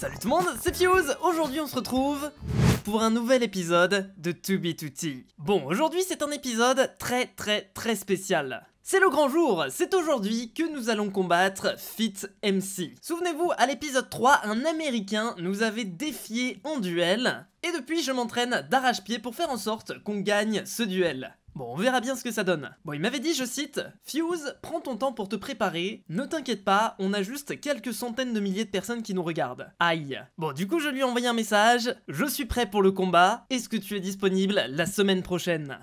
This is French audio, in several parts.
Salut tout le monde, c'est Fuse Aujourd'hui on se retrouve pour un nouvel épisode de To Be 2 t Bon, aujourd'hui c'est un épisode très très très spécial. C'est le grand jour, c'est aujourd'hui que nous allons combattre Fit MC. Souvenez-vous, à l'épisode 3, un américain nous avait défié en duel, et depuis je m'entraîne d'arrache-pied pour faire en sorte qu'on gagne ce duel. Bon, on verra bien ce que ça donne. Bon, il m'avait dit, je cite, Fuse, prends ton temps pour te préparer, ne t'inquiète pas, on a juste quelques centaines de milliers de personnes qui nous regardent. Aïe. Bon, du coup, je lui ai envoyé un message, je suis prêt pour le combat, est-ce que tu es disponible la semaine prochaine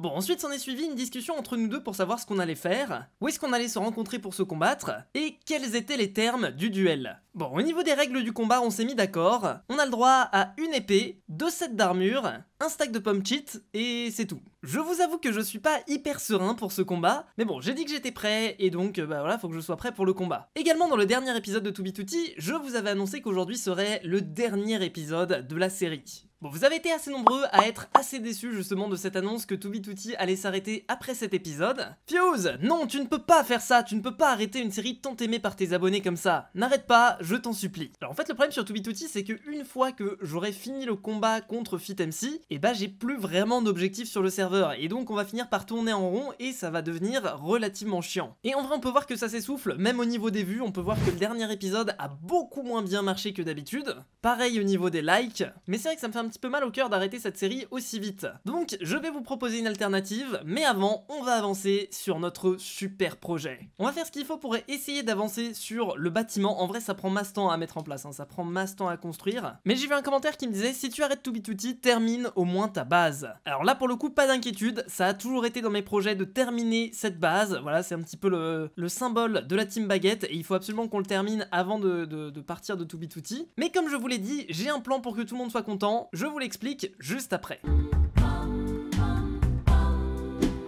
Bon, ensuite s'en est suivie une discussion entre nous deux pour savoir ce qu'on allait faire, où est-ce qu'on allait se rencontrer pour se combattre, et quels étaient les termes du duel. Bon, au niveau des règles du combat, on s'est mis d'accord, on a le droit à une épée, deux sets d'armure, un stack de pommes cheat, et c'est tout. Je vous avoue que je suis pas hyper serein pour ce combat, mais bon, j'ai dit que j'étais prêt, et donc, euh, bah voilà, faut que je sois prêt pour le combat. Également, dans le dernier épisode de To 2 t je vous avais annoncé qu'aujourd'hui serait le dernier épisode de la série. Bon, vous avez été assez nombreux à être assez déçus justement de cette annonce que To 2 t allait s'arrêter après cet épisode. Fuse, non, tu ne peux pas faire ça, tu ne peux pas arrêter une série tant aimée par tes abonnés comme ça. N'arrête pas, je t'en supplie. Alors en fait, le problème sur To c'est qu'une fois que j'aurai fini le combat contre FitMC, et bah j'ai plus vraiment d'objectifs sur le serveur, et donc on va finir par tourner en rond et ça va devenir relativement chiant. Et en vrai on peut voir que ça s'essouffle, même au niveau des vues, on peut voir que le dernier épisode a beaucoup moins bien marché que d'habitude. Pareil au niveau des likes, mais c'est vrai que ça me fait un petit peu mal au cœur d'arrêter cette série aussi vite. Donc je vais vous proposer une alternative, mais avant on va avancer sur notre super projet. On va faire ce qu'il faut pour essayer d'avancer sur le bâtiment, en vrai ça prend masse temps à mettre en place, hein. ça prend masse temps à construire, mais j'ai vu un commentaire qui me disait si tu arrêtes 2b2t termine au au moins ta base. Alors là pour le coup pas d'inquiétude, ça a toujours été dans mes projets de terminer cette base, voilà c'est un petit peu le, symbole de la Team Baguette et il faut absolument qu'on le termine avant de, de, de partir de 2 t Mais comme je vous l'ai dit, j'ai un plan pour que tout le monde soit content, je vous l'explique juste après.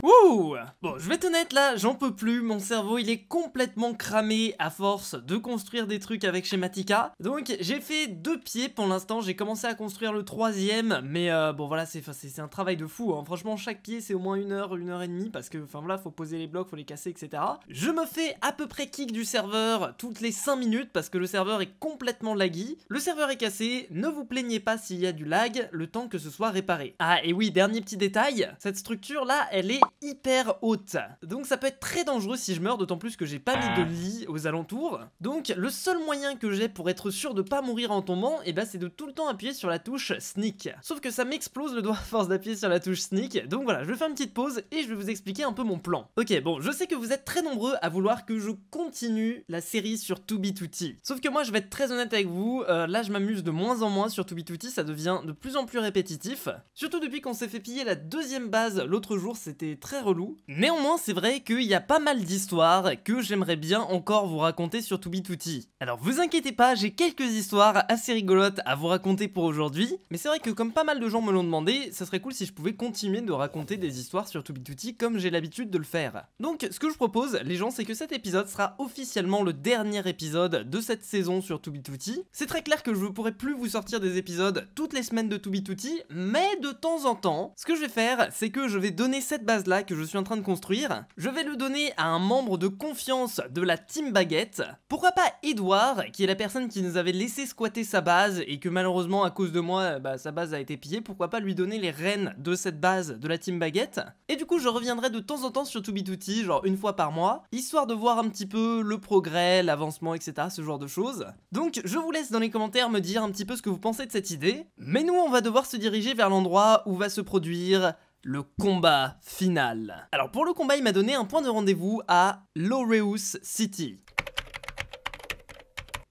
Wouh Bon, je vais te honnête là, j'en peux plus, mon cerveau il est complètement cramé à force de construire des trucs avec Schematica. Donc j'ai fait deux pieds pour l'instant, j'ai commencé à construire le troisième, mais euh, bon voilà, c'est un travail de fou, hein. franchement chaque pied c'est au moins une heure, une heure et demie, parce que enfin voilà, faut poser les blocs, faut les casser, etc. Je me fais à peu près kick du serveur toutes les 5 minutes, parce que le serveur est complètement laggy. Le serveur est cassé, ne vous plaignez pas s'il y a du lag, le temps que ce soit réparé. Ah et oui, dernier petit détail, cette structure là, elle est hyper haute. Donc ça peut être très dangereux si je meurs, d'autant plus que j'ai pas mis de ah. lit aux alentours. Donc le seul moyen que j'ai pour être sûr de pas mourir en tombant, et eh ben, c'est de tout le temps appuyer sur la touche sneak. Sauf que ça m'explose le doigt à force d'appuyer sur la touche sneak, donc voilà, je vais faire une petite pause et je vais vous expliquer un peu mon plan. Ok, bon, je sais que vous êtes très nombreux à vouloir que je continue la série sur 2B2T. Sauf que moi, je vais être très honnête avec vous, euh, là je m'amuse de moins en moins sur 2B2T, ça devient de plus en plus répétitif. Surtout depuis qu'on s'est fait piller la deuxième base l'autre jour, c'était très relou. Néanmoins, c'est vrai qu'il y a pas mal d'histoires que j'aimerais bien encore vous raconter sur To 2 t Alors vous inquiétez pas, j'ai quelques histoires assez rigolotes à vous raconter pour aujourd'hui, mais c'est vrai que comme pas mal de gens me l'ont demandé, ça serait cool si je pouvais continuer de raconter des histoires sur To 2 t comme j'ai l'habitude de le faire. Donc ce que je propose, les gens, c'est que cet épisode sera officiellement le dernier épisode de cette saison sur To 2 t C'est très clair que je ne pourrai plus vous sortir des épisodes toutes les semaines de To 2 t mais de temps en temps, ce que je vais faire, c'est que je vais donner cette base-là que je suis en train de construire, je vais le donner à un membre de confiance de la Team Baguette. Pourquoi pas Edouard, qui est la personne qui nous avait laissé squatter sa base et que malheureusement à cause de moi, bah, sa base a été pillée, pourquoi pas lui donner les rênes de cette base de la Team Baguette Et du coup je reviendrai de temps en temps sur To Be Tutti, genre une fois par mois, histoire de voir un petit peu le progrès, l'avancement, etc, ce genre de choses. Donc je vous laisse dans les commentaires me dire un petit peu ce que vous pensez de cette idée, mais nous on va devoir se diriger vers l'endroit où va se produire le combat final. Alors pour le combat, il m'a donné un point de rendez-vous à Loreus City.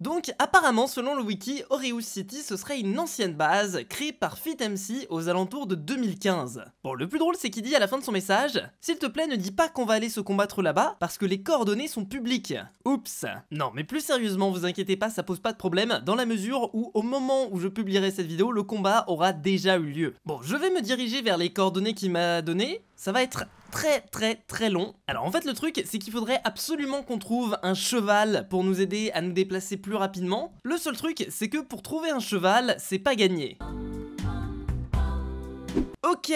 Donc apparemment, selon le wiki, Oreus City, ce serait une ancienne base créée par FitMC aux alentours de 2015. Bon, le plus drôle, c'est qu'il dit à la fin de son message « S'il te plaît, ne dis pas qu'on va aller se combattre là-bas, parce que les coordonnées sont publiques. Oups !» Non, mais plus sérieusement, vous inquiétez pas, ça pose pas de problème, dans la mesure où, au moment où je publierai cette vidéo, le combat aura déjà eu lieu. Bon, je vais me diriger vers les coordonnées qu'il m'a données, ça va être très très très long. Alors en fait le truc c'est qu'il faudrait absolument qu'on trouve un cheval pour nous aider à nous déplacer plus rapidement. Le seul truc c'est que pour trouver un cheval c'est pas gagné. Ok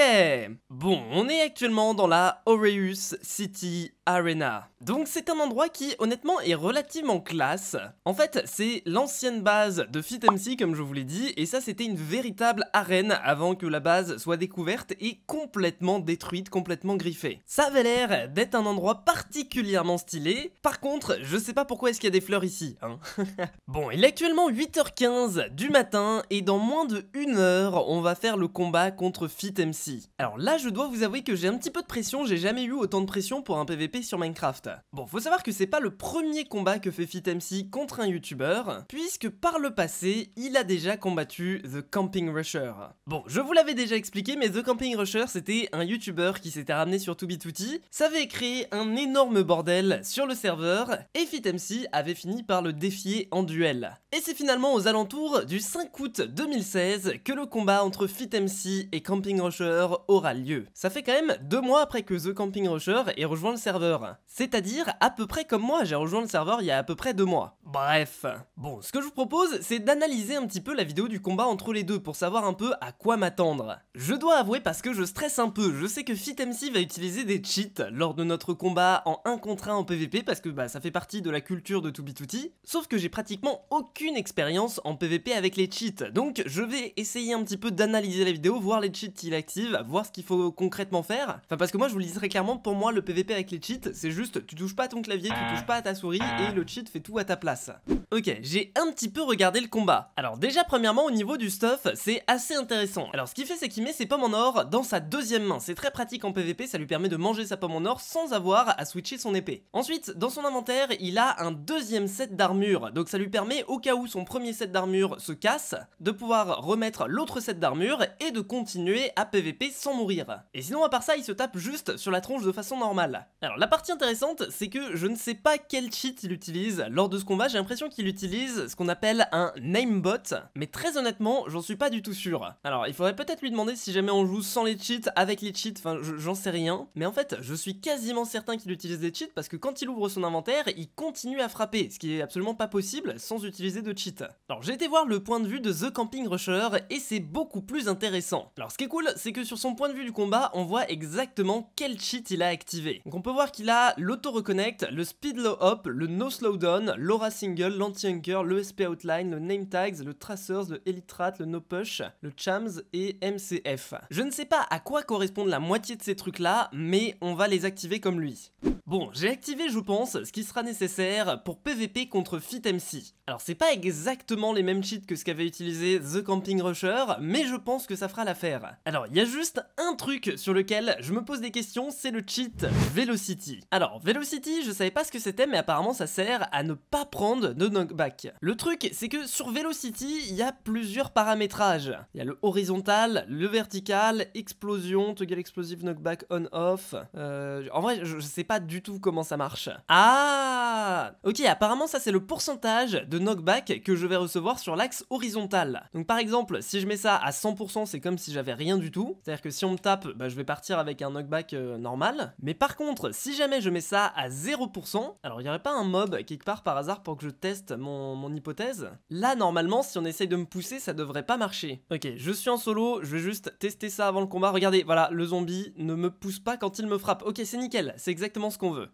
Bon, on est actuellement dans la Aureus City Arena. Donc c'est un endroit qui honnêtement est relativement classe. En fait c'est l'ancienne base de FitMC, comme je vous l'ai dit et ça c'était une véritable arène avant que la base soit découverte et complètement détruite, complètement griffée. Ça avait l'air d'être un endroit particulièrement stylé. Par contre je sais pas pourquoi est-ce qu'il y a des fleurs ici. Hein. bon il est actuellement 8h15 du matin et dans moins de 1 heure on va faire le combat contre FitMC. Alors là je dois vous avouer que j'ai un petit peu de pression, j'ai jamais eu autant de pression pour un PVP sur Minecraft. Bon, faut savoir que c'est pas le premier combat que fait FitMC contre un Youtuber puisque par le passé, il a déjà combattu The Camping Rusher. Bon, je vous l'avais déjà expliqué, mais The Camping Rusher, c'était un Youtuber qui s'était ramené sur 2B2T, ça avait créé un énorme bordel sur le serveur, et FitMC avait fini par le défier en duel. Et c'est finalement aux alentours du 5 août 2016 que le combat entre FitMC et Camping Rusher aura lieu. Ça fait quand même deux mois après que The Camping Rusher ait rejoint le serveur c'est-à-dire à peu près comme moi, j'ai rejoint le serveur il y a à peu près deux mois. Bref. Bon, ce que je vous propose, c'est d'analyser un petit peu la vidéo du combat entre les deux pour savoir un peu à quoi m'attendre. Je dois avouer parce que je stresse un peu, je sais que FitMC va utiliser des cheats lors de notre combat en 1 contre 1 en PvP parce que bah ça fait partie de la culture de 2 b 2 sauf que j'ai pratiquement aucune expérience en PvP avec les cheats, donc je vais essayer un petit peu d'analyser la vidéo, voir les cheats qu'il active, voir ce qu'il faut concrètement faire, enfin parce que moi je vous le dis très clairement, pour moi le PvP avec les cheats c'est juste tu touches pas ton clavier, tu ah. touches pas à ta souris ah. et le cheat fait tout à ta place. Ok, j'ai un petit peu regardé le combat. Alors déjà premièrement au niveau du stuff, c'est assez intéressant. Alors ce qu'il fait c'est qu'il met ses pommes en or dans sa deuxième main. C'est très pratique en PVP, ça lui permet de manger sa pomme en or sans avoir à switcher son épée. Ensuite, dans son inventaire, il a un deuxième set d'armure. Donc ça lui permet au cas où son premier set d'armure se casse, de pouvoir remettre l'autre set d'armure et de continuer à PVP sans mourir. Et sinon à part ça, il se tape juste sur la tronche de façon normale. Alors là la partie intéressante, c'est que je ne sais pas quel cheat il utilise. Lors de ce combat, j'ai l'impression qu'il utilise ce qu'on appelle un namebot, mais très honnêtement, j'en suis pas du tout sûr. Alors, il faudrait peut-être lui demander si jamais on joue sans les cheats, avec les cheats, enfin, j'en sais rien. Mais en fait, je suis quasiment certain qu'il utilise des cheats parce que quand il ouvre son inventaire, il continue à frapper, ce qui est absolument pas possible sans utiliser de cheat. Alors, j'ai été voir le point de vue de The Camping Rusher et c'est beaucoup plus intéressant. Alors, ce qui est cool, c'est que sur son point de vue du combat, on voit exactement quel cheat il a activé. Donc, peut voir il a l'auto-reconnect, le speed low up, le no slowdown, l'aura single, l'anti-hunker, le SP outline, le name tags, le tracers, le elitrat, le no push, le chams et MCF. Je ne sais pas à quoi correspondent la moitié de ces trucs là, mais on va les activer comme lui. Bon, j'ai activé, je pense, ce qui sera nécessaire pour PVP contre fitmc. Alors, c'est pas exactement les mêmes cheats que ce qu'avait utilisé The Camping Rusher, mais je pense que ça fera l'affaire. Alors, il y a juste un truc sur lequel je me pose des questions, c'est le cheat Velocity. Alors, Velocity, je savais pas ce que c'était, mais apparemment ça sert à ne pas prendre de knockback. Le truc, c'est que sur Velocity, il y a plusieurs paramétrages. Il y a le horizontal, le vertical, explosion, toggle explosive knockback on-off. Euh, en vrai, je, sais pas du tout comment ça marche. Ah Ok, apparemment ça c'est le pourcentage de knockback que je vais recevoir sur l'axe horizontal. Donc par exemple, si je mets ça à 100%, c'est comme si j'avais rien du tout. C'est-à-dire que si on me tape, bah, je vais partir avec un knockback euh, normal. Mais par contre, si jamais je mets ça à 0%, alors il n'y aurait pas un mob quelque part par hasard pour que je teste mon, hypothèse Là, normalement, si on essaye de me pousser, ça devrait pas marcher. Ok, je suis en solo, je vais juste tester ça avant le combat. Regardez, voilà, le zombie ne me pousse pas quand il me frappe. Ok, c'est nickel, c'est exactement ce qu'on veut.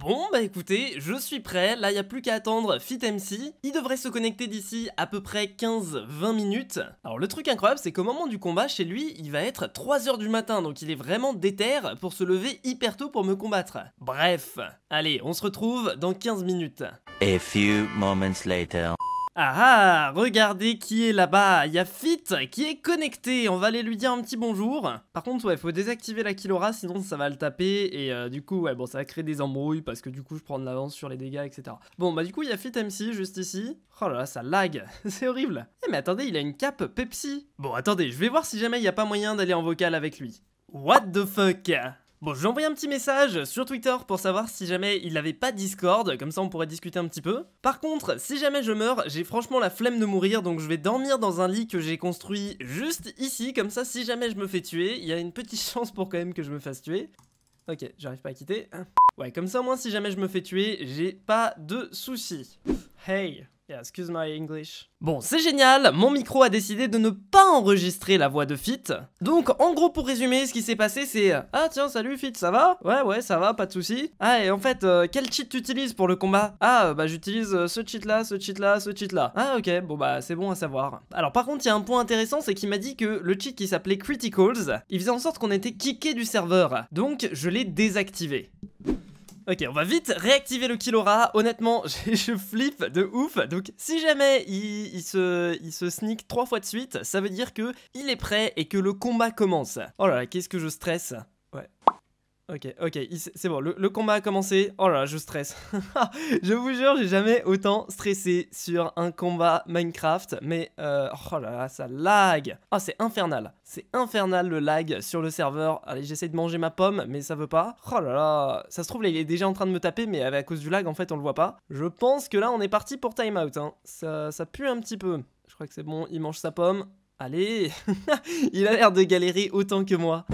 Bon bah écoutez, je suis prêt, là il a plus qu'à attendre FitMC, il devrait se connecter d'ici à peu près 15-20 minutes. Alors le truc incroyable c'est qu'au moment du combat chez lui, il va être 3h du matin, donc il est vraiment déter pour se lever hyper tôt pour me combattre. Bref, allez, on se retrouve dans 15 minutes. A few moments later. Ah ah, regardez qui est là-bas, il y a Fit qui est connecté, on va aller lui dire un petit bonjour. Par contre ouais, faut désactiver la Kilora sinon ça va le taper et euh, du coup ouais bon ça va créer des embrouilles parce que du coup je prends de l'avance sur les dégâts etc. Bon bah du coup il y a Fit MC juste ici. Oh là là ça lag, c'est horrible. Eh mais attendez il a une cape Pepsi. Bon attendez, je vais voir si jamais il n'y a pas moyen d'aller en vocal avec lui. What the fuck Bon, j'ai envoyé un petit message sur Twitter pour savoir si jamais il n'avait pas Discord, comme ça on pourrait discuter un petit peu. Par contre, si jamais je meurs, j'ai franchement la flemme de mourir, donc je vais dormir dans un lit que j'ai construit juste ici, comme ça si jamais je me fais tuer, il y a une petite chance pour quand même que je me fasse tuer. Ok, j'arrive pas à quitter. Ouais, comme ça au moins si jamais je me fais tuer, j'ai pas de soucis. Hey excuse my English. Bon, c'est génial, mon micro a décidé de ne pas enregistrer la voix de Fit. Donc, en gros, pour résumer, ce qui s'est passé, c'est euh, Ah, tiens, salut Fit, ça va Ouais, ouais, ça va, pas de soucis. Ah, et en fait, euh, quel cheat tu utilises pour le combat Ah, euh, bah, j'utilise ce cheat là, ce cheat là, ce cheat là. Ah, ok, bon, bah, c'est bon à savoir. Alors, par contre, il y a un point intéressant, c'est qu'il m'a dit que le cheat qui s'appelait Criticals, il faisait en sorte qu'on était kické du serveur. Donc, je l'ai désactivé. Ok, on va vite réactiver le Killora. Honnêtement, je flippe de ouf. Donc, si jamais il, il, se, il se sneak trois fois de suite, ça veut dire que il est prêt et que le combat commence. Oh là là, qu'est-ce que je stresse. Ok, ok, c'est bon, le, combat a commencé. Oh là je stresse. je vous jure, j'ai jamais autant stressé sur un combat Minecraft, mais euh, oh là là, ça lag. oh, c'est infernal. C'est infernal le lag sur le serveur. Allez, j'essaie de manger ma pomme, mais ça veut pas. Oh là là, ça se trouve, il est déjà en train de me taper, mais à cause du lag, en fait, on le voit pas. Je pense que là, on est parti pour timeout. Hein. Ça, ça pue un petit peu. Je crois que c'est bon, il mange sa pomme. Allez, il a l'air de galérer autant que moi.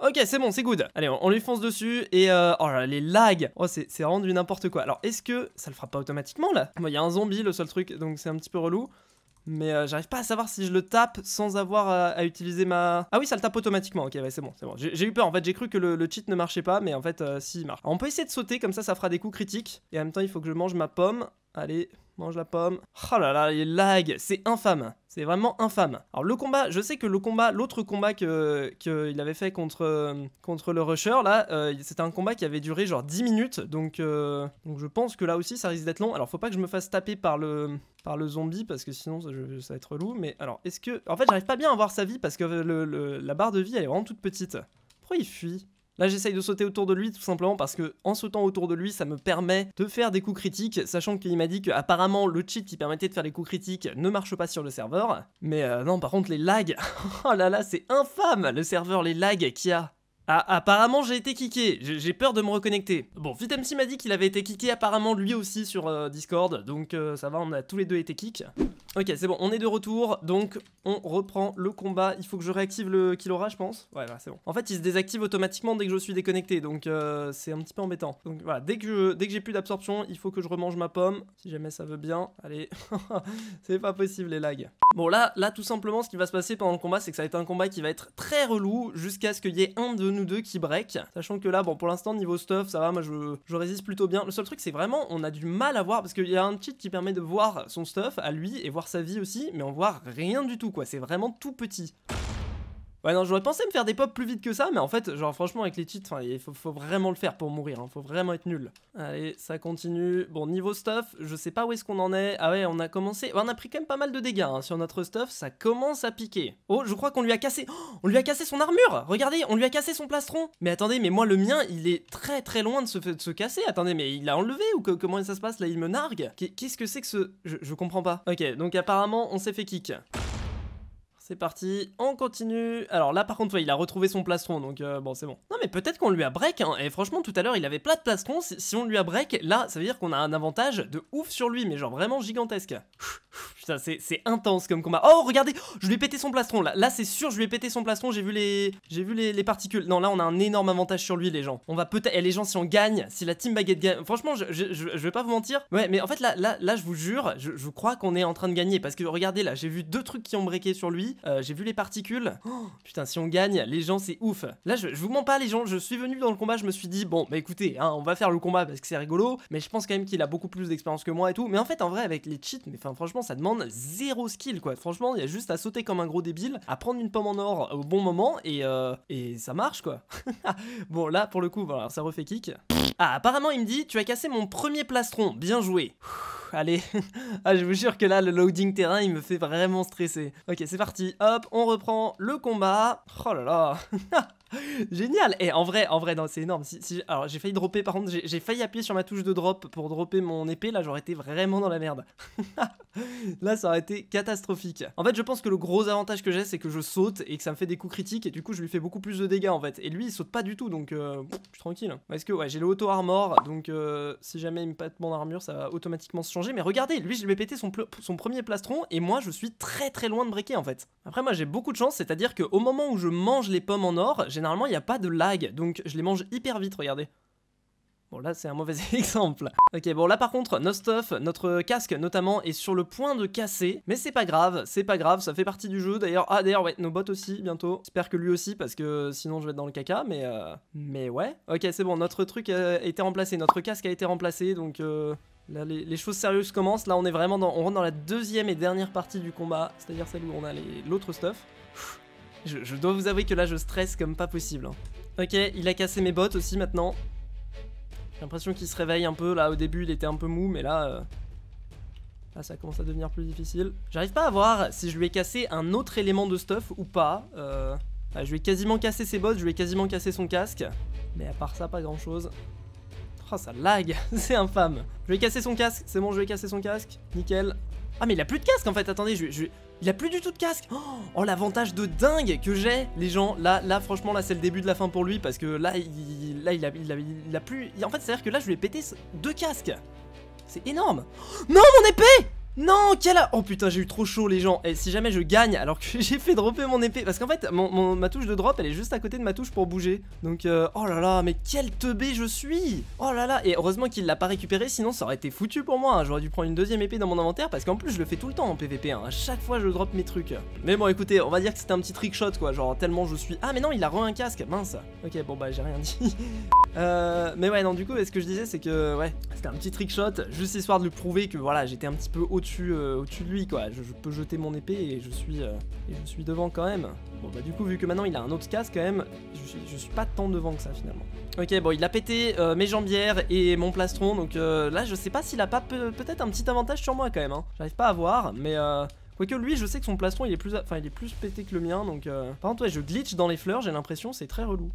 Ok, c'est bon, c'est good. Allez, on, lui fonce dessus et euh, oh là, les lags. Oh, c'est vraiment du n'importe quoi. Alors, est-ce que ça le fera pas automatiquement là Moi, il y a un zombie, le seul truc, donc c'est un petit peu relou. Mais euh, j'arrive pas à savoir si je le tape sans avoir euh, à, utiliser ma... Ah oui, ça le tape automatiquement, ok, ouais, c'est bon, c'est bon. J'ai eu peur, en fait, j'ai cru que le, le, cheat ne marchait pas, mais en fait, si, il marche. on peut essayer de sauter, comme ça, ça fera des coups critiques. Et en même temps, il faut que je mange ma pomme. Allez, mange la pomme. Oh là là, les lag. c'est infâme. C'est vraiment infâme. Alors le combat, je sais que le combat, l'autre combat que qu'il avait fait contre euh, contre le rusher là, euh, c'était un combat qui avait duré genre 10 minutes, donc euh, donc je pense que là aussi ça risque d'être long. Alors faut pas que je me fasse taper par le par le zombie parce que sinon ça, va être relou. Mais alors est-ce que en fait j'arrive pas bien à voir sa vie parce que la barre de vie elle est vraiment toute petite. Pourquoi il fuit Là j'essaye de sauter autour de lui tout simplement parce que en sautant autour de lui ça me permet de faire des coups critiques, sachant qu'il m'a dit que le cheat qui permettait de faire les coups critiques ne marche pas sur le serveur. Mais euh, non par contre les lags, oh là là c'est infâme le serveur les lags qui a. Ah, apparemment j'ai été kické, j'ai peur de me reconnecter. Bon, Vitamsi m'a dit qu'il avait été kické apparemment lui aussi sur euh, Discord, donc euh, ça va, on a tous les deux été kick. Ok, c'est bon, on est de retour, donc on reprend le combat. Il faut que je réactive le Killora, je pense. Ouais, c'est bon. En fait, il se désactive automatiquement dès que je suis déconnecté, donc euh, c'est un petit peu embêtant. Donc voilà, dès que dès que j'ai plus d'absorption, il faut que je remange ma pomme, si jamais ça veut bien. Allez, c'est pas possible les lags. Bon là, là tout simplement, ce qui va se passer pendant le combat, c'est que ça va être un combat qui va être très relou jusqu'à ce qu'il y ait un de nous deux qui break. Sachant que là, bon, pour l'instant niveau stuff, ça va, moi je, je résiste plutôt bien. Le seul truc, c'est vraiment, on a du mal à voir parce qu'il y a un cheat qui permet de voir son stuff à lui et voir sa vie aussi, mais on voit rien du tout, quoi. C'est vraiment tout petit. Ouais, non, j'aurais pensé me faire des pops plus vite que ça, mais en fait, genre, franchement, avec les titres, il faut, vraiment le faire pour mourir, hein, faut vraiment être nul. Allez, ça continue. Bon, niveau stuff, je sais pas où est-ce qu'on en est. Ah ouais, on a commencé... Bah, on a pris quand même pas mal de dégâts hein, sur notre stuff, ça commence à piquer. Oh, je crois qu'on lui a cassé... Oh, on lui a cassé son armure Regardez, on lui a cassé son plastron Mais attendez, mais moi, le mien, il est très très loin de se, se casser. Attendez, mais il l'a enlevé ou comment ça se passe Là, il me nargue Qu'est-ce que c'est que ce... Je, je comprends pas. Ok, donc apparemment, on s'est fait kick. C'est parti, on continue. Alors là, par contre, ouais, il a retrouvé son plastron, donc euh, bon, c'est bon. Non, mais peut-être qu'on lui a break, hein. Et franchement, tout à l'heure, il avait plein de plastron. Si on lui a break, là, ça veut dire qu'on a un avantage de ouf sur lui, mais genre vraiment gigantesque. c'est intense comme combat. Oh, regardez, je lui ai pété son plastron, là, là c'est sûr, je lui ai pété son plastron, j'ai vu les j'ai vu les, particules. Non, là, on a un énorme avantage sur lui, les gens. On va peut-être... Et eh, les gens, si on gagne, si la Team Baguette gagne... Franchement, je, vais pas vous mentir. Ouais, mais en fait, là, là, là je vous jure, je, crois qu'on est en train de gagner, parce que regardez, là, j'ai vu deux trucs qui ont breaké sur lui, euh, j'ai vu les particules. Oh, putain, si on gagne, les gens, c'est ouf. Là, je, vous mens pas, les gens, je suis venu dans le combat, je me suis dit, bon, bah écoutez, hein, on va faire le combat parce que c'est rigolo, mais je pense quand même qu'il a beaucoup plus d'expérience que moi et tout. Mais en fait, en vrai, avec les cheats, mais enfin, franchement, ça demande zéro skill quoi. Franchement, il y a juste à sauter comme un gros débile, à prendre une pomme en or au bon moment et, euh, et ça marche quoi. bon là pour le coup, voilà, ça refait kick. Ah apparemment il me dit tu as cassé mon premier plastron, bien joué. allez, ah, je vous jure que là le loading terrain il me fait vraiment stresser. Ok c'est parti, hop on reprend le combat. Oh là là Génial Et en vrai, en vrai, non, c'est énorme. Si, alors j'ai failli dropper, par contre, j'ai failli appuyer sur ma touche de drop pour dropper mon épée, là j'aurais été vraiment dans la merde. là ça aurait été catastrophique. En fait je pense que le gros avantage que j'ai c'est que je saute et que ça me fait des coups critiques et du coup je lui fais beaucoup plus de dégâts en fait. Et lui il saute pas du tout donc euh, je suis tranquille. Parce que ouais j'ai le auto armor donc euh, si jamais il me pète mon armure ça va automatiquement se changer. Mais regardez, lui je lui ai pété son, premier plastron et moi je suis très très loin de breaker en fait. Après moi j'ai beaucoup de chance, c'est à dire qu'au moment où je mange les pommes en or, Généralement, il n'y a pas de lag, donc je les mange hyper vite, regardez. Bon là c'est un mauvais exemple. Ok bon là par contre nos stuff, notre casque notamment est sur le point de casser. Mais c'est pas grave, c'est pas grave, ça fait partie du jeu. D'ailleurs, ah d'ailleurs ouais, nos bottes aussi bientôt. J'espère que lui aussi parce que sinon je vais être dans le caca mais euh, hmm. mais ouais. Ok c'est bon, notre truc a euh, été remplacé, notre casque a été remplacé donc... Euh, là, les, choses sérieuses commencent. Là, on est vraiment dans, on rentre dans la deuxième et dernière partie du combat, c'est-à-dire celle où on a l'autre stuff. Je, dois vous avouer que là, je stresse comme pas possible. Hein. Ok, il a cassé mes bottes aussi maintenant. J'ai l'impression qu'il se réveille un peu. Là, au début, il était un peu mou, mais là... Euh, là, ça commence à devenir plus difficile. J'arrive pas à voir si je lui ai cassé un autre élément de stuff ou pas. Euh, bah, je lui ai quasiment cassé ses bottes, je lui ai quasiment cassé son casque. Mais à part ça, pas grand-chose. Oh, ça lag C'est infâme Je lui ai cassé son casque, c'est bon, je lui ai cassé son casque. Nickel. Ah mais il a plus de casque en fait, attendez, je, je... il a plus du tout de casque Oh, l'avantage de dingue que j'ai, les gens, là, là franchement, là c'est le début de la fin pour lui, parce que là, il, là, il, a, a, il a plus... En fait, c'est-à-dire que là, je lui ai pété deux casques C'est énorme Non, mon épée non, quelle a... Oh putain, j'ai eu trop chaud, les gens. Et si jamais je gagne, alors que j'ai fait dropper mon épée. Parce qu'en fait, mon, ma touche de drop, elle est juste à côté de ma touche pour bouger. Donc, euh, oh là là, mais quel teubé je suis Oh là là, et heureusement qu'il l'a pas récupéré, sinon ça aurait été foutu pour moi. Hein. J'aurais dû prendre une deuxième épée dans mon inventaire, parce qu'en plus, je le fais tout le temps en PVP. Hein. À chaque fois, je drop mes trucs. Mais bon, écoutez, on va dire que c'était un petit trick shot, quoi. Genre, tellement je suis... Ah, mais non, il a re un casque, mince. Ok, bon, bah, j'ai rien dit. Euh, mais ouais, non, du coup, ce que je disais, c'est que, ouais, c'était un petit trick shot, juste histoire de lui prouver que, voilà, j'étais un petit peu au euh, au-dessus de lui, quoi. Je, peux jeter mon épée et je, suis, euh, et je suis devant quand même. Bon, bah, du coup, vu que maintenant il a un autre casque, quand même, je, suis pas tant devant que ça finalement. Ok, bon, il a pété euh, mes jambières et mon plastron, donc là, je sais pas s'il a pas peut-être un petit avantage sur moi quand même. Hein. J'arrive pas à voir, mais. Quoique lui, je sais que son plastron il est plus, enfin il est plus pété que le mien, donc. Par contre, ouais, je glitch dans les fleurs, j'ai l'impression, c'est très relou.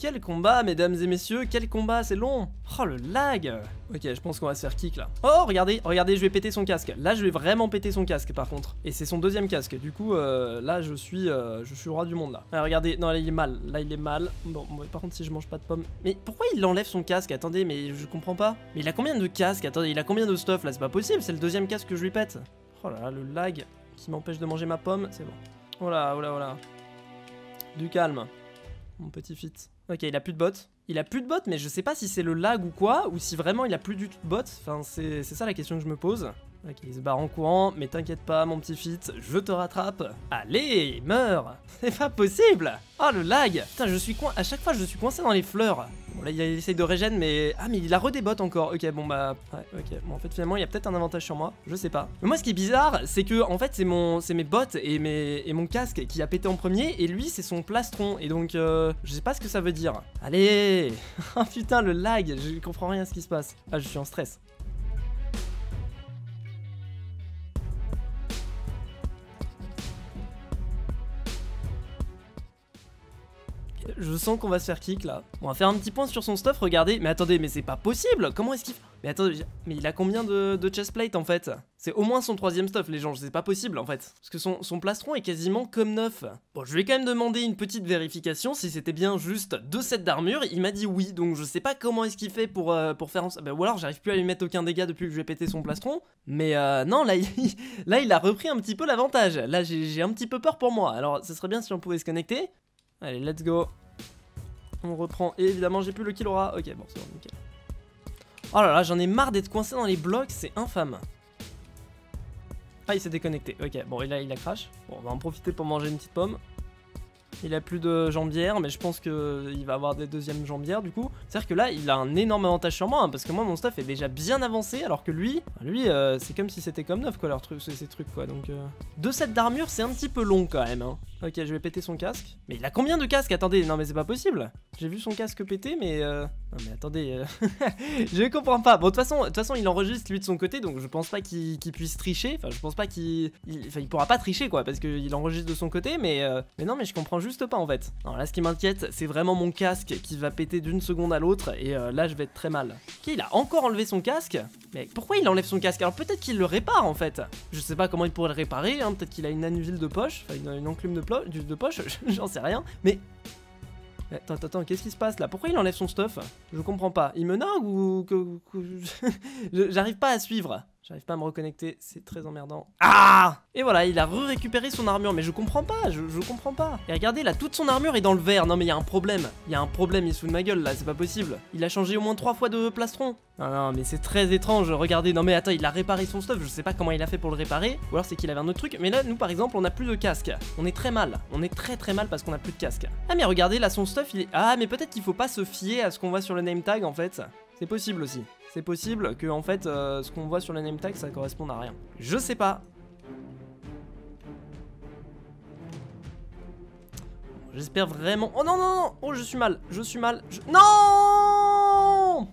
Quel combat, mesdames et messieurs, quel combat, c'est long Oh, le lag Ok, je pense qu'on va se faire kick, là. Oh, regardez, regardez, je vais péter son casque. Là, je vais vraiment péter son casque, par contre. Et c'est son deuxième casque. Du coup, euh, là, je suis euh, je suis roi du monde, là. Ah, regardez, non, là, il est mal. Là, il est mal. Bon, par contre, si je mange pas de pommes... Mais pourquoi il enlève son casque Attendez, mais je comprends pas. Mais il a combien de casques Attendez, il a combien de stuff, là C'est pas possible, c'est le deuxième casque que je lui pète. Oh là là, le lag qui m'empêche de manger ma pomme, c'est bon. Oh là, oh voilà. Oh du calme, mon petit fit. Ok, il a plus de bottes. Il a plus de bottes, mais je sais pas si c'est le lag ou quoi, ou si vraiment il a plus du tout de bottes. Enfin, c'est ça la question que je me pose. Ok, il se barre en courant, mais t'inquiète pas, mon petit fit, je te rattrape. Allez, meurs C'est pas possible Oh, le lag Putain, je suis coincé À chaque fois, je suis coincé dans les fleurs. Bon, là, il essaye de régène, mais... Ah, mais il a redébotte encore. Ok, bon, bah... Ouais, ok. Bon, en fait, finalement, il y a peut-être un avantage sur moi. Je sais pas. Mais moi, ce qui est bizarre, c'est que, en fait, c'est mon... C'est mes bottes et, mes... et mon casque qui a pété en premier, et lui, c'est son plastron. Et donc, euh, je sais pas ce que ça veut dire. Allez oh, putain, le lag Je comprends rien à ce qui se passe. Ah, je suis en stress. je sens qu'on va se faire kick là. On va faire un petit point sur son stuff, regardez. Mais attendez, mais c'est pas possible Comment est-ce qu'il... Mais attendez, mais il a combien de, chestplate en fait C'est au moins son troisième stuff les gens, c'est pas possible en fait. Parce que son, plastron est quasiment comme neuf. Bon, je vais quand même demander une petite vérification si c'était bien juste deux sets d'armure, il m'a dit oui, donc je sais pas comment est-ce qu'il fait pour, euh, pour faire en... Bah, ou alors j'arrive plus à lui mettre aucun dégât depuis que je lui ai pété son plastron. Mais euh, non, là là il a repris un petit peu l'avantage. Là j'ai un petit peu peur pour moi, alors ce serait bien si on pouvait se connecter. Allez, let's go on reprend. Et évidemment, j'ai plus le kill aura. Ok, bon, c'est bon, nickel. Oh là là, j'en ai marre d'être coincé dans les blocs, c'est infâme. Ah, il s'est déconnecté. Ok, bon, et là, il a crash. Bon, on va en profiter pour manger une petite pomme il a plus de jambières, mais je pense qu'il euh, va avoir des deuxièmes jambières du coup. C'est-à-dire que là, il a un énorme avantage sur moi, hein, parce que moi, mon stuff est déjà bien avancé, alors que lui, lui, euh, c'est comme si c'était comme neuf, quoi, leur truc, ces trucs, quoi. Donc, euh, Deux sets d'armure, c'est un petit peu long quand même. Hein. Ok, je vais péter son casque. Mais il a combien de casques Attendez, non, mais c'est pas possible. J'ai vu son casque péter, mais. Non, mais attendez, je comprends pas. Bon, de toute façon, il enregistre lui de son côté, donc je pense pas qu'il puisse tricher. Enfin, je pense pas qu'il. Enfin, il pourra pas tricher, quoi, parce qu'il enregistre de son côté, mais. Mais non, mais je comprends juste pas en fait. Alors là, ce qui m'inquiète, c'est vraiment mon casque qui va péter d'une seconde à l'autre et euh, là, je vais être très mal. Ok, il a encore enlevé son casque Mais pourquoi il enlève son casque Alors peut-être qu'il le répare en fait. Je sais pas comment il pourrait le réparer, hein, peut-être qu'il a une anusille de poche, enfin une, enclume de, de poche, j'en sais rien. Mais eh, Attends, attends, attends, qu'est-ce qui se passe là Pourquoi il enlève son stuff Je comprends pas. Il me nargue ou... J'arrive pas à suivre. J'arrive pas à me reconnecter, c'est très emmerdant. Ah Et voilà, il a récupéré son armure, mais je comprends pas, je, comprends pas. Et regardez, là, toute son armure est dans le verre. Non mais il y a un problème. Il y a un problème, il se de ma gueule, là, c'est pas possible. Il a changé au moins trois fois de plastron. Non, non, mais c'est très étrange, regardez. Non mais attends, il a réparé son stuff, je sais pas comment il a fait pour le réparer. Ou alors c'est qu'il avait un autre truc. Mais là, nous, par exemple, on a plus de casque. On est très mal. On est très très mal parce qu'on a plus de casque. Ah mais regardez, là, son stuff, il est... Ah, mais peut-être qu'il faut pas se fier à ce qu'on voit sur le name tag, en fait. C'est possible aussi. C'est possible que, en fait, euh, ce qu'on voit sur la name tag, ça corresponde à rien. Je sais pas. J'espère vraiment... Oh non, non, non Oh, je suis mal, je suis mal. Non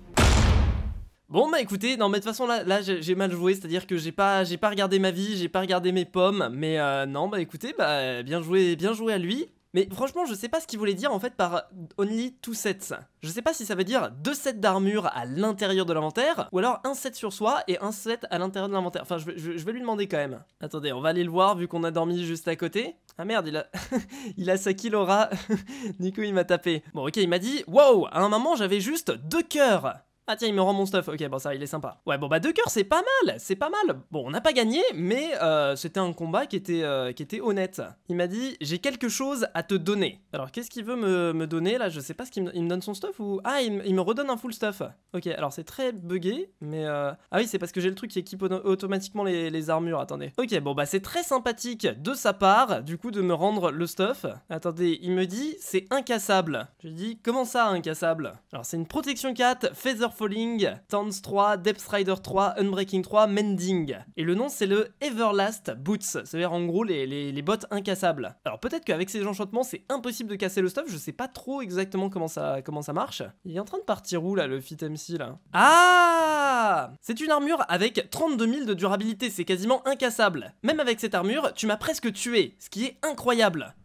Bon bah écoutez, non mais de toute façon là, là j'ai mal joué, c'est-à-dire que j'ai pas, j'ai pas regardé ma vie, j'ai pas regardé mes pommes, mais euh, non bah écoutez, bah bien joué, bien joué à lui, mais franchement, je sais pas ce qu'il voulait dire en fait par only two sets. Je sais pas si ça veut dire deux sets d'armure à l'intérieur de l'inventaire, ou alors un set sur soi et un set à l'intérieur de l'inventaire. Enfin, je vais, lui demander quand même. Attendez, on va aller le voir vu qu'on a dormi juste à côté. Ah merde, il a, il a sa kill aura. il m'a tapé. Bon, ok, il m'a dit Wow, à un moment, j'avais juste deux cœurs. Ah tiens, il me rend mon stuff. Ok, bon ça, il est sympa. Ouais, bon bah deux cœurs, c'est pas mal, c'est pas mal. Bon, on n'a pas gagné, mais euh, c'était un combat qui était, euh, qui était honnête. Il m'a dit, j'ai quelque chose à te donner. Alors qu'est-ce qu'il veut me, donner là Je sais pas ce qu'il me, me, donne son stuff ou ah il, me redonne un full stuff. Ok, alors c'est très buggé, mais euh, ah oui c'est parce que j'ai le truc qui équipe automatiquement les, armures. Attendez. Ok, bon bah c'est très sympathique de sa part, du coup de me rendre le stuff. Attendez, il me dit c'est incassable. Je dis comment ça incassable Alors c'est une protection 4, Feather Falling, Towns 3, Depth Rider 3, Unbreaking 3, Mending. Et le nom, c'est le Everlast Boots, c'est-à-dire en gros les, bottes incassables. Alors peut-être qu'avec ces enchantements, c'est impossible de casser le stuff, je sais pas trop exactement comment ça, comment ça marche. Il est en train de partir où là, le Fit MC là Ah C'est une armure avec 32 000 de durabilité, c'est quasiment incassable. Même avec cette armure, tu m'as presque tué, ce qui est incroyable.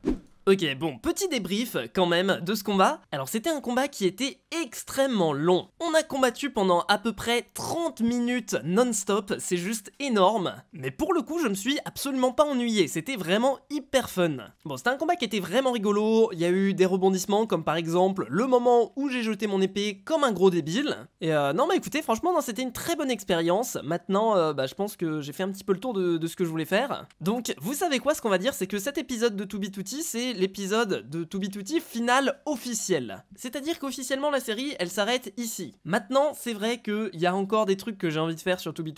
Ok, bon, petit débrief quand même de ce combat. Alors c'était un combat qui était extrêmement long. On a combattu pendant à peu près 30 minutes non-stop, c'est juste énorme. Mais pour le coup, je me suis absolument pas ennuyé, c'était vraiment hyper fun. Bon, c'était un combat qui était vraiment rigolo, il y a eu des rebondissements comme par exemple le moment où j'ai jeté mon épée comme un gros débile. Et euh, non bah écoutez, franchement, c'était une très bonne expérience. Maintenant, euh, bah je pense que j'ai fait un petit peu le tour de, ce que je voulais faire. Donc, vous savez quoi, ce qu'on va dire, c'est que cet épisode de 2b2t, c'est l'épisode de To Be final officiel. C'est-à-dire qu'officiellement la série, elle s'arrête ici. Maintenant, c'est vrai qu'il y a encore des trucs que j'ai envie de faire sur To Be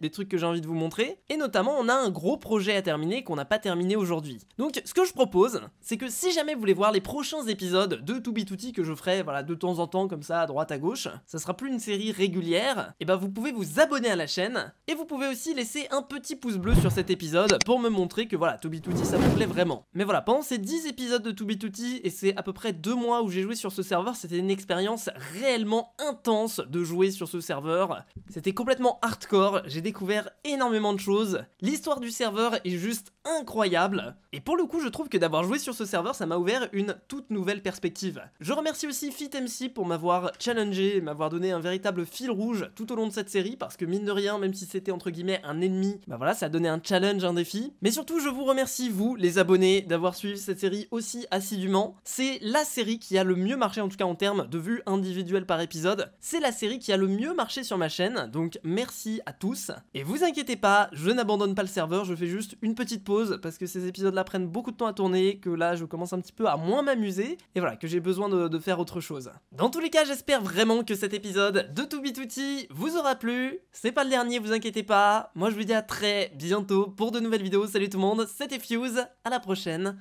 des trucs que j'ai envie de vous montrer, et notamment on a un gros projet à terminer qu'on n'a pas terminé aujourd'hui. Donc ce que je propose, c'est que si jamais vous voulez voir les prochains épisodes de To Be que je ferai voilà, de temps en temps comme ça à droite à gauche, ça sera plus une série régulière, et eh ben vous pouvez vous abonner à la chaîne, et vous pouvez aussi laisser un petit pouce bleu sur cet épisode pour me montrer que voilà, To Be ça vous plaît vraiment. Mais voilà, pendant ces 10 épisodes de 2b2t et c'est à peu près deux mois où j'ai joué sur ce serveur. C'était une expérience réellement intense de jouer sur ce serveur. C'était complètement hardcore, j'ai découvert énormément de choses. L'histoire du serveur est juste incroyable. Et pour le coup, je trouve que d'avoir joué sur ce serveur, ça m'a ouvert une toute nouvelle perspective. Je remercie aussi FitMC pour m'avoir challengé et m'avoir donné un véritable fil rouge tout au long de cette série parce que mine de rien, même si c'était entre guillemets un ennemi, bah voilà, ça a donné un challenge, un défi. Mais surtout, je vous remercie, vous, les abonnés, d'avoir suivi cette série aussi assidûment. C'est la série qui a le mieux marché, en tout cas en termes de vues individuelles par épisode. C'est la série qui a le mieux marché sur ma chaîne, donc merci à tous. Et vous inquiétez pas, je n'abandonne pas le serveur, je fais juste une petite pause parce que ces épisodes-là prennent beaucoup de temps à tourner, que là je commence un petit peu à moins m'amuser, et voilà, que j'ai besoin de, faire autre chose. Dans tous les cas, j'espère vraiment que cet épisode de To Be Tutti vous aura plu. C'est pas le dernier, vous inquiétez pas. Moi je vous dis à très bientôt pour de nouvelles vidéos. Salut tout le monde, c'était Fuse, à la prochaine.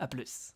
A plus.